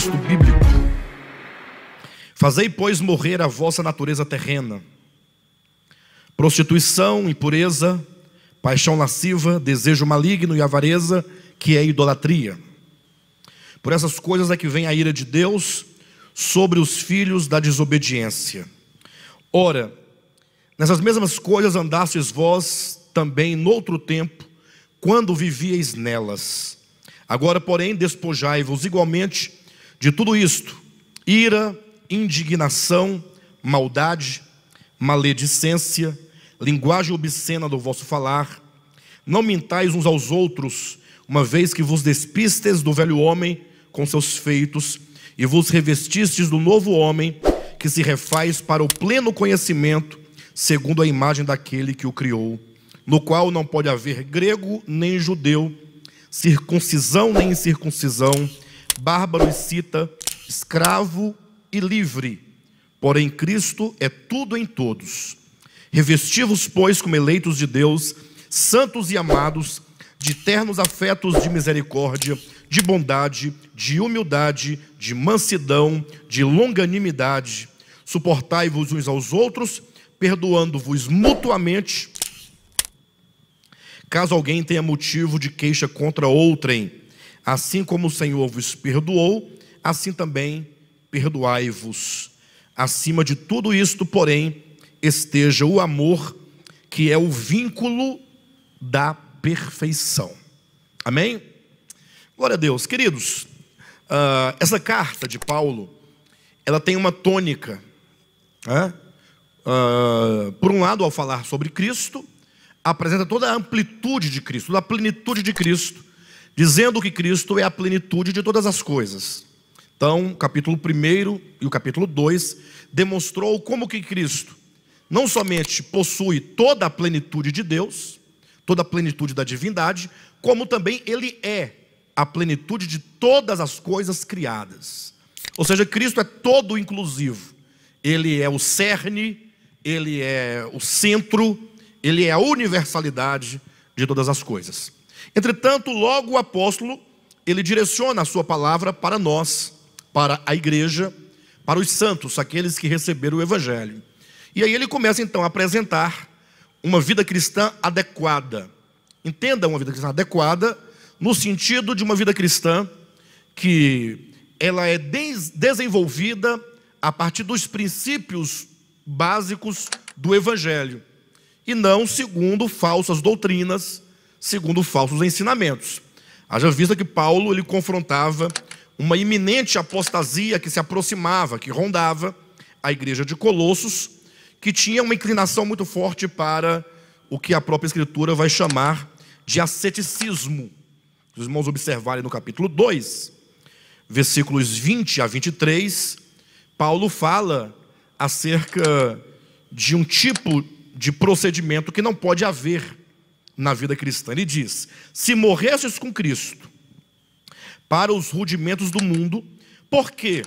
texto bíblico. Fazei, pois, morrer a vossa natureza terrena: prostituição, impureza, paixão lasciva, desejo maligno e avareza, que é idolatria. Por essas coisas é que vem a ira de Deus sobre os filhos da desobediência. Ora, nessas mesmas coisas andastes vós também noutro tempo, quando vivíeis nelas. Agora, porém, despojai-vos igualmente de tudo isto, ira, indignação, maldade, maledicência, linguagem obscena do vosso falar. Não mintais uns aos outros, uma vez que vos despistes do velho homem com seus feitos e vos revestistes do novo homem que se refaz para o pleno conhecimento, segundo a imagem daquele que o criou, no qual não pode haver grego nem judeu, circuncisão nem incircuncisão bárbaro e cita, escravo e livre. Porém, Cristo é tudo em todos. Revesti-vos, pois, como eleitos de Deus, santos e amados, de ternos afetos de misericórdia, de bondade, de humildade, de mansidão, de longanimidade. Suportai-vos uns aos outros, perdoando-vos mutuamente, caso alguém tenha motivo de queixa contra outrem Assim como o Senhor vos perdoou, assim também perdoai-vos. Acima de tudo isto, porém, esteja o amor, que é o vínculo da perfeição. Amém? Glória a Deus. Queridos, uh, essa carta de Paulo, ela tem uma tônica. Né? Uh, por um lado, ao falar sobre Cristo, apresenta toda a amplitude de Cristo, da plenitude de Cristo dizendo que Cristo é a plenitude de todas as coisas. Então, o capítulo 1 e o capítulo 2 demonstrou como que Cristo não somente possui toda a plenitude de Deus, toda a plenitude da divindade, como também ele é a plenitude de todas as coisas criadas. Ou seja, Cristo é todo inclusivo. Ele é o cerne, ele é o centro, ele é a universalidade de todas as coisas. Entretanto, logo o apóstolo, ele direciona a sua palavra para nós, para a igreja, para os santos, aqueles que receberam o evangelho. E aí ele começa então a apresentar uma vida cristã adequada. Entenda uma vida cristã adequada no sentido de uma vida cristã que ela é des desenvolvida a partir dos princípios básicos do evangelho e não segundo falsas doutrinas segundo falsos ensinamentos. Haja vista que Paulo ele confrontava uma iminente apostasia que se aproximava, que rondava a igreja de Colossos, que tinha uma inclinação muito forte para o que a própria Escritura vai chamar de asceticismo. Os irmãos observarem no capítulo 2, versículos 20 a 23, Paulo fala acerca de um tipo de procedimento que não pode haver na vida cristã. Ele diz: Se morresses com Cristo para os rudimentos do mundo, por quê?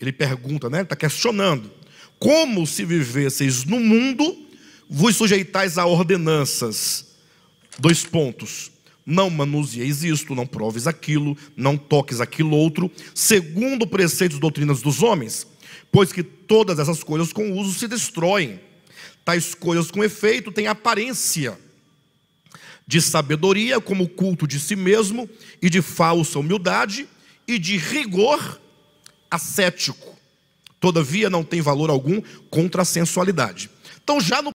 Ele pergunta, né? Ele está questionando. Como se vivesseis no mundo, vos sujeitais a ordenanças. Dois pontos. Não manuseis isto, não proves aquilo, não toques aquilo outro, segundo preceitos e doutrinas dos homens, pois que todas essas coisas com uso se destroem. Tais coisas com efeito têm aparência, de sabedoria, como culto de si mesmo, e de falsa humildade, e de rigor ascético. Todavia, não tem valor algum contra a sensualidade. Então, já no